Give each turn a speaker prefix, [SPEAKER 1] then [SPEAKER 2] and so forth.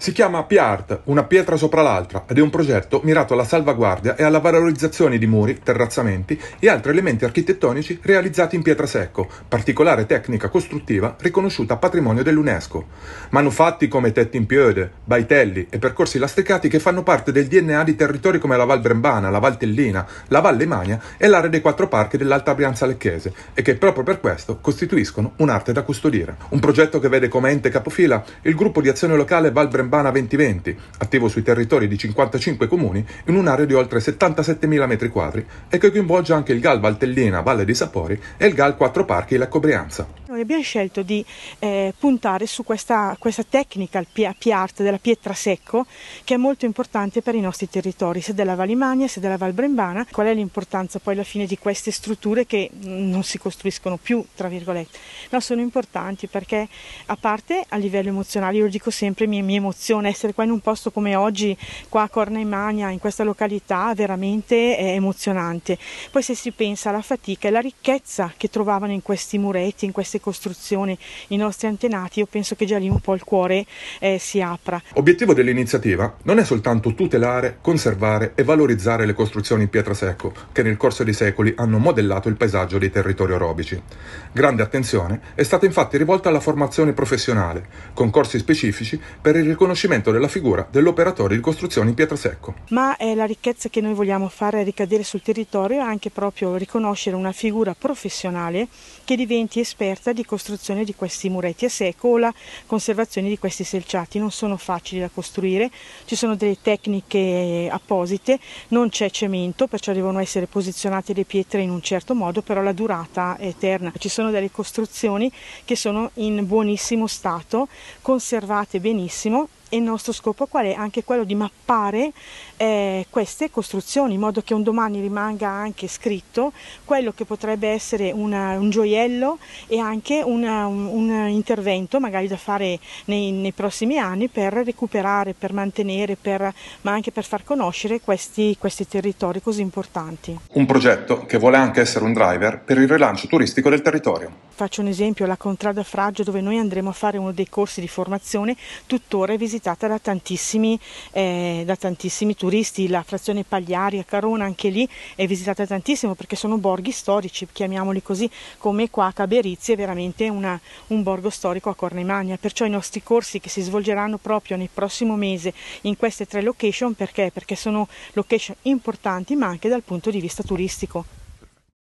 [SPEAKER 1] Si chiama Piart, una pietra sopra l'altra, ed è un progetto mirato alla salvaguardia e alla valorizzazione di muri, terrazzamenti e altri elementi architettonici realizzati in pietra secco, particolare tecnica costruttiva riconosciuta patrimonio dell'UNESCO. Manufatti come tetti in piede, baitelli e percorsi lastricati che fanno parte del DNA di territori come la Val Brembana, la Valtellina, la Valle Magna e l'area dei quattro parchi dell'Alta Brianza Lecchese e che proprio per questo costituiscono un'arte da custodire. Un progetto che vede come ente capofila il gruppo di azione locale Val Brembana Urbana 2020, attivo sui territori di 55 comuni in un'area di oltre 77.000 m2 e che coinvolge anche il GAL Valtellina Valle di Sapori e il GAL Quattro Parchi La Cobrianza.
[SPEAKER 2] Noi abbiamo scelto di eh, puntare su questa, questa tecnica, il piart della pietra secco, che è molto importante per i nostri territori, sia della Valimagna sia della Val Brembana. Qual è l'importanza poi alla fine di queste strutture che mm, non si costruiscono più, tra virgolette? No, sono importanti perché a parte a livello emozionale, io lo dico sempre, mi, mi emoziona essere qua in un posto come oggi, qua a Corna in Magna, in questa località, veramente è emozionante. Poi se si pensa alla fatica e alla ricchezza che trovavano in questi muretti, in queste costruzione i nostri antenati, io penso che già lì un po' il cuore eh, si apra.
[SPEAKER 1] Obiettivo dell'iniziativa non è soltanto tutelare, conservare e valorizzare le costruzioni in pietra secco che nel corso dei secoli hanno modellato il paesaggio dei territori orobici. Grande attenzione è stata infatti rivolta alla formazione professionale, con corsi specifici per il riconoscimento della figura dell'operatore di costruzioni in pietra secco.
[SPEAKER 2] Ma è eh, la ricchezza che noi vogliamo fare ricadere sul territorio anche proprio riconoscere una figura professionale che diventi esperta di di costruzione di questi muretti a secco o la conservazione di questi selciati. Non sono facili da costruire, ci sono delle tecniche apposite, non c'è cemento, perciò devono essere posizionate le pietre in un certo modo, però la durata è eterna. Ci sono delle costruzioni che sono in buonissimo stato, conservate benissimo il nostro scopo qual è? Anche quello di mappare eh, queste costruzioni in modo che un domani rimanga anche scritto quello che potrebbe essere una, un gioiello e anche una, un, un, intervento magari da fare nei, nei, prossimi anni per recuperare, per mantenere, per, ma anche per far conoscere questi, questi territori così importanti.
[SPEAKER 1] Un progetto che vuole anche essere un driver per il rilancio turistico del territorio.
[SPEAKER 2] Faccio un esempio, la Contrada Fraggio dove noi andremo a fare uno dei corsi di formazione tuttora visitato visitata da tantissimi, eh, da tantissimi turisti, la frazione Pagliari a Carona anche lì è visitata tantissimo perché sono borghi storici, chiamiamoli così, come qua a Caberizzi è veramente una, un borgo storico a Cornemagna, perciò i nostri corsi che si svolgeranno proprio nel prossimo mese in queste tre location perché? Perché sono location importanti ma anche dal punto di vista turistico.